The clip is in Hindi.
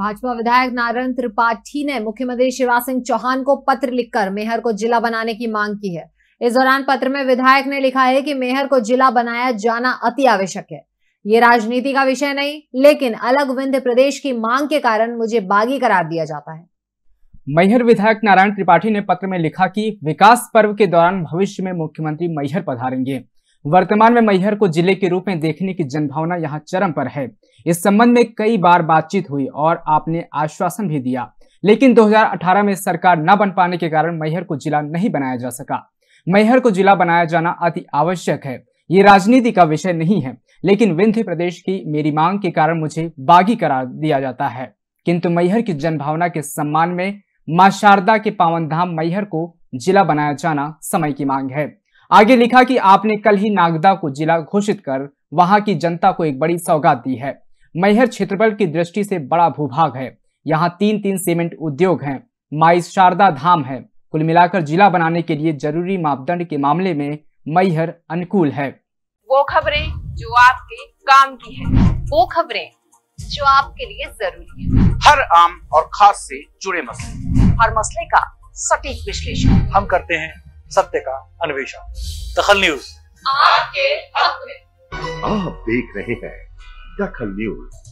भाजपा विधायक नारायण त्रिपाठी ने मुख्यमंत्री शिवराज सिंह चौहान को पत्र लिखकर मेहर को जिला बनाने की मांग की है इस दौरान पत्र में विधायक ने लिखा है कि मेहर को जिला बनाया जाना अति आवश्यक है ये राजनीति का विषय नहीं लेकिन अलग विंध्य प्रदेश की मांग के कारण मुझे बागी करार दिया जाता है मैहर विधायक नारायण त्रिपाठी ने पत्र में लिखा कि विकास पर्व के दौरान भविष्य में मुख्यमंत्री मैहर पधारेंगे वर्तमान में मैहर को जिले के रूप में देखने की जनभावना यहाँ चरम पर है इस संबंध में कई बार बातचीत हुई और आपने आश्वासन भी दिया लेकिन 2018 में सरकार न बन पाने के कारण मैहर को जिला नहीं बनाया जा सका मैहर को जिला बनाया जाना अति आवश्यक है ये राजनीति का विषय नहीं है लेकिन विंध्य प्रदेश की मेरी मांग के कारण मुझे बागी करार दिया जाता है किंतु मैहर की जनभावना के सम्मान में माँ शारदा के पावन धाम मैहर को जिला बनाया जाना समय की मांग है आगे लिखा कि आपने कल ही नागदा को जिला घोषित कर वहां की जनता को एक बड़ी सौगात दी है मैहर क्षेत्रफल की दृष्टि से बड़ा भूभाग है यहाँ तीन तीन सीमेंट उद्योग हैं माई शारदा धाम है कुल मिलाकर जिला बनाने के लिए जरूरी मापदंड के मामले में मैहर अनुकूल है वो खबरें जो आपके काम की है वो खबरें जो आपके लिए जरूरी है हर आम और खास से जुड़े मसले हर मसले का सटीक विश्लेषण हम करते हैं सत्य का अन्वेषण दखल न्यूज आपके हक में आप देख रहे हैं दखल न्यूज